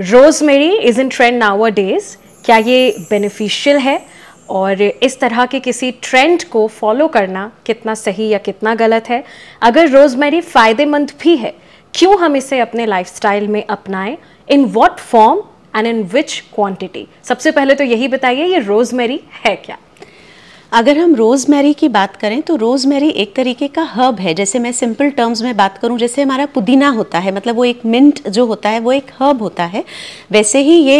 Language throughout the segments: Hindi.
Rosemary is in trend nowadays क्या ये बेनिफिशियल है और इस तरह के किसी ट्रेंड को फॉलो करना कितना सही या कितना गलत है अगर रोजमेरी फ़ायदेमंद भी है क्यों हम इसे अपने लाइफस्टाइल में अपनाएं in what form and in which quantity सबसे पहले तो यही बताइए ये रोजमेरी है क्या अगर हम रोज़मेरी की बात करें तो रोज़मेरी एक तरीके का हर्ब है जैसे मैं सिंपल टर्म्स में बात करूं जैसे हमारा पुदीना होता है मतलब वो एक मिंट जो होता है वो एक हर्ब होता है वैसे ही ये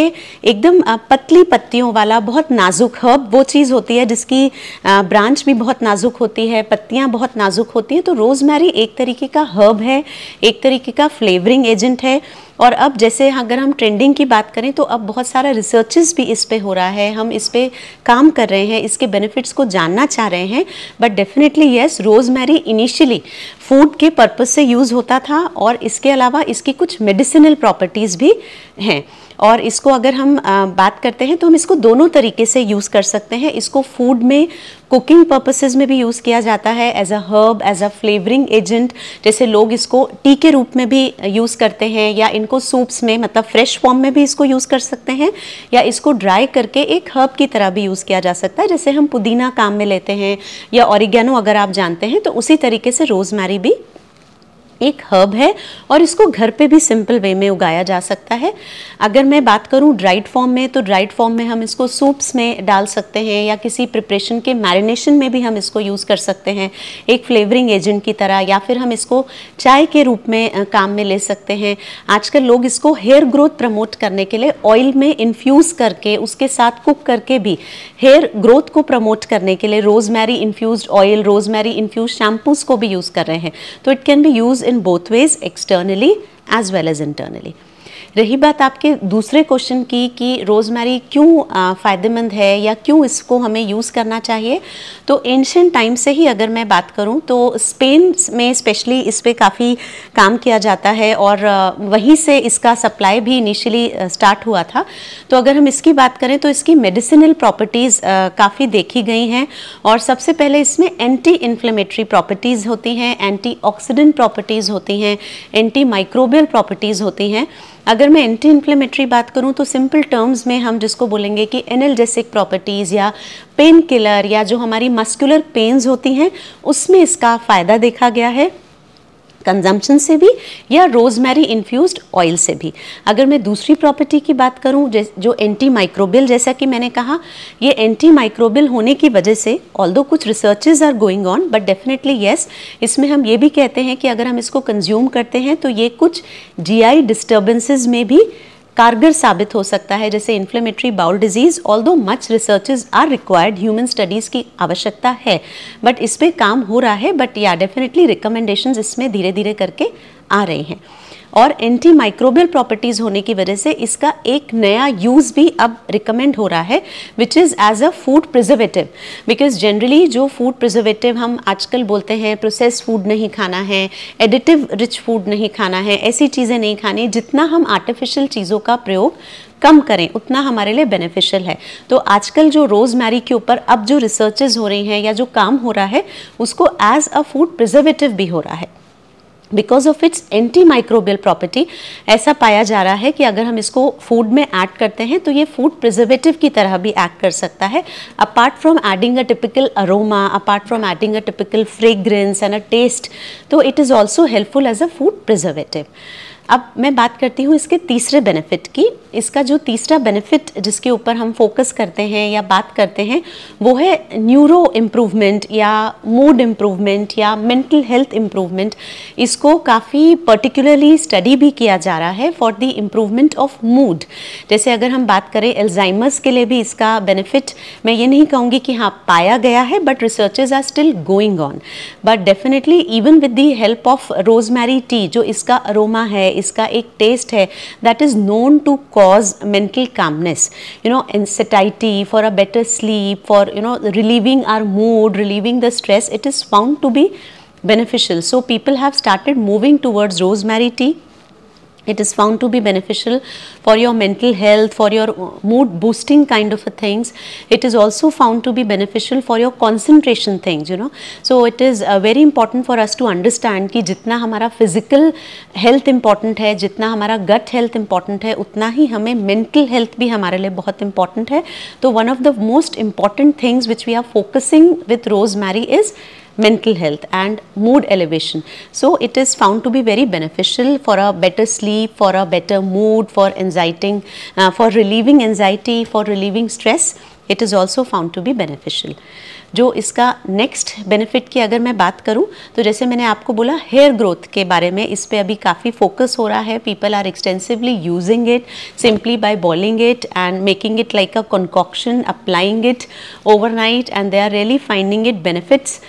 एकदम पतली पत्तियों वाला बहुत नाजुक हर्ब वो चीज़ होती है जिसकी ब्रांच भी बहुत नाजुक होती है पत्तियाँ बहुत नाजुक होती हैं तो रोज़मेरी एक तरीके का हर्ब है एक तरीके का फ्लेवरिंग एजेंट है और अब जैसे अगर हम ट्रेंडिंग की बात करें तो अब बहुत सारा रिसर्चेस भी इस पे हो रहा है हम इस पे काम कर रहे हैं इसके बेनिफिट्स को जानना चाह रहे हैं but definitely yes rosemary initially food के पर्पज़ से यूज़ होता था और इसके अलावा इसकी कुछ मेडिसिनल प्रॉपर्टीज़ भी हैं और इसको अगर हम बात करते हैं तो हम इसको दोनों तरीके से यूज़ कर सकते हैं इसको फूड में कुकिंग पर्पसेस में भी यूज़ किया जाता है as a herb as a flavouring agent जैसे लोग इसको टी के रूप में भी यूज़ करते हैं या इनको सूप्स में मतलब फ्रेश फॉर्म में भी इसको यूज़ कर सकते हैं या इसको ड्राई करके एक हर्ब की तरह भी यूज़ किया जा सकता है जैसे हम पुदीना काम में लेते हैं या ऑरिगेनो अगर आप जानते हैं तो उसी तरीके से रोज़मेरी भी एक हर्ब है और इसको घर पे भी सिंपल वे में उगाया जा सकता है अगर मैं बात करूँ ड्राइड फॉर्म में तो ड्राइड फॉर्म में हम इसको सूप्स में डाल सकते हैं या किसी प्रिपरेशन के मैरिनेशन में भी हम इसको यूज़ कर सकते हैं एक फ्लेवरिंग एजेंट की तरह या फिर हम इसको चाय के रूप में काम में ले सकते हैं आजकल लोग इसको हेयर ग्रोथ प्रमोट करने के लिए ऑयल में इन्फ्यूज़ करके उसके साथ कुक करके भी हेयर ग्रोथ को प्रमोट करने के लिए rosemary infuse oil rosemary infuse shampoos को भी यूज़ कर रहे हैं तो it can be use in both ways externally as well as internally. रही बात आपके दूसरे क्वेश्चन की कि रोज़मेरी क्यों फ़ायदेमंद है या क्यों इसको हमें यूज़ करना चाहिए तो एंशेंट टाइम से ही अगर मैं बात करूं तो स्पेन में स्पेशली इस पर काफ़ी काम किया जाता है और वहीं से इसका सप्लाई भी इनिशियली स्टार्ट हुआ था तो अगर हम इसकी बात करें तो इसकी मेडिसिनल प्रॉपर्टीज़ काफ़ी देखी गई हैं और सबसे पहले इसमें एंटी इन्फ्लेमेटरी प्रॉपर्टीज़ होती हैं एंटी प्रॉपर्टीज़ होती हैं एंटी माइक्रोबियल प्रॉपर्टीज़ होती हैं अगर मैं एंटी इन्फ्लेमेटरी बात करूँ तो सिंपल टर्म्स में हम जिसको बोलेंगे कि एनर्जेसिक प्रॉपर्टीज़ या पेन किलर या जो हमारी मस्कुलर पेन्स होती हैं उसमें इसका फ़ायदा देखा गया है कंजम्पशन से भी या रोजमेरी इन्फ्यूज़ ऑयल से भी अगर मैं दूसरी प्रॉपर्टी की बात करूँ जो एंटी माइक्रोबियल जैसा कि मैंने कहा ये एंटी माइक्रोबियल होने की वजह से ऑल दो कुछ researches are going on but definitely yes इसमें हम ये भी कहते हैं कि अगर हम इसको कंज्यूम करते हैं तो ये कुछ जी आई डिस्टर्बेंसेज में भी कारगर साबित हो सकता है जैसे inflammatory bowel disease although much researches are required human studies की आवश्यकता है बट इस पर काम हो रहा है बट या डेफिनेटली रिकमेंडेशन इसमें धीरे धीरे करके आ रहे हैं और एंटी माइक्रोबियल प्रॉपर्टीज़ होने की वजह से इसका एक नया यूज़ भी अब रिकमेंड हो रहा है which is as a food preservative because generally जो फूड प्रिजर्वेटिव हम आजकल बोलते हैं प्रोसेस फूड नहीं खाना है एडिटिव रिच फूड नहीं खाना है ऐसी चीज़ें नहीं खानी जितना हम आर्टिफिशियल चीज़ों का प्रयोग कम करें उतना हमारे लिए बेनिफिशियल है तो आजकल जो रोज़मेरी के ऊपर अब जो रिसर्चेज हो रही हैं या जो काम हो रहा है उसको एज अ फूड प्रिजर्वेटिव भी हो रहा है because of its antimicrobial property ऐसा पाया जा रहा है कि अगर हम इसको फूड में ऐड करते हैं तो ये फूड प्रिजर्वेटिव की तरह भी एक्ट कर सकता है apart from adding a typical aroma apart from adding a typical fragrance and a taste तो it is also helpful as a food preservative अब मैं बात करती हूँ इसके तीसरे बेनिफिट की इसका जो तीसरा बेनिफिट जिसके ऊपर हम फोकस करते हैं या बात करते हैं वो है न्यूरो इम्प्रूवमेंट या मूड इम्प्रूवमेंट या मेंटल हेल्थ इम्प्रूवमेंट इसको काफ़ी पर्टिकुलरली स्टडी भी किया जा रहा है for the improvement of mood जैसे अगर हम बात करें एल्जाइमर्स के लिए भी इसका बेनिफिट मैं ये नहीं कहूँगी कि हाँ पाया गया है but researches are still going on but definitely even with the help of rosemary tea जो इसका अरोमा है इसका एक टेस्ट है that is known to cause mental calmness you know anxiety for a better sleep for you know relieving our mood relieving the stress it is found to be beneficial. So people have started moving towards rosemary tea it is found to be beneficial for your mental health for your mood boosting kind of a things it is also found to be beneficial for your concentration things you know so it is uh, very important for us to understand ki jitna hamara physical health important hai jitna hamara gut health important hai utna hi hame mental health bhi hamare liye bahut important hai so one of the most important things which we are focusing with rosemary is mental health and mood elevation. So it is found to be very beneficial for a better sleep, for a better mood, for anxiety, uh, for relieving anxiety, for relieving stress it is also found to be beneficial जो इसका नेक्स्ट बेनिफिट की अगर मैं बात करूं तो जैसे मैंने आपको बोला हेयर ग्रोथ के बारे में इस पर अभी काफ़ी फोकस हो रहा है people are extensively using it simply by boiling it and making it like a concoction applying it overnight and they are really finding it benefits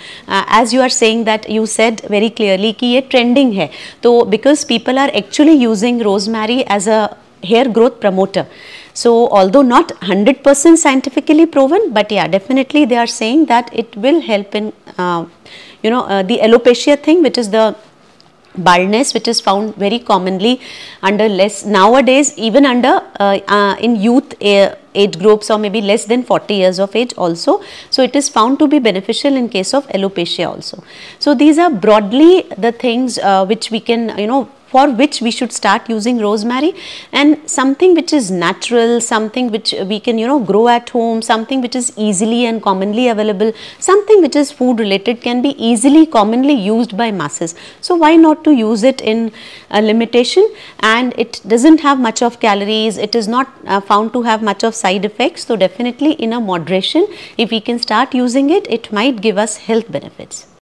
as you are saying that you said very clearly कि ये ट्रेंडिंग है तो because people are actually using rosemary as a hair growth promoter. So although not 100% scientifically proven, but yeah, definitely they are saying that it will help in, uh, you know, uh, the alopecia thing, which is the baldness which is found very commonly under less nowadays even under uh, uh, in youth uh, age groups or maybe less than 40 years of age also. So, it is found to be beneficial in case of alopecia also. So, these are broadly the things uh, which we can you know for which we should start using rosemary and something which is natural, something which we can you know grow at home, something which is easily and commonly available, something which is food related can be easily commonly used by masses. So, why not to use it in a limitation and it does not have much of calories, it is not uh, found to have much of side effects. So, definitely in a moderation if we can start using it, it might give us health benefits.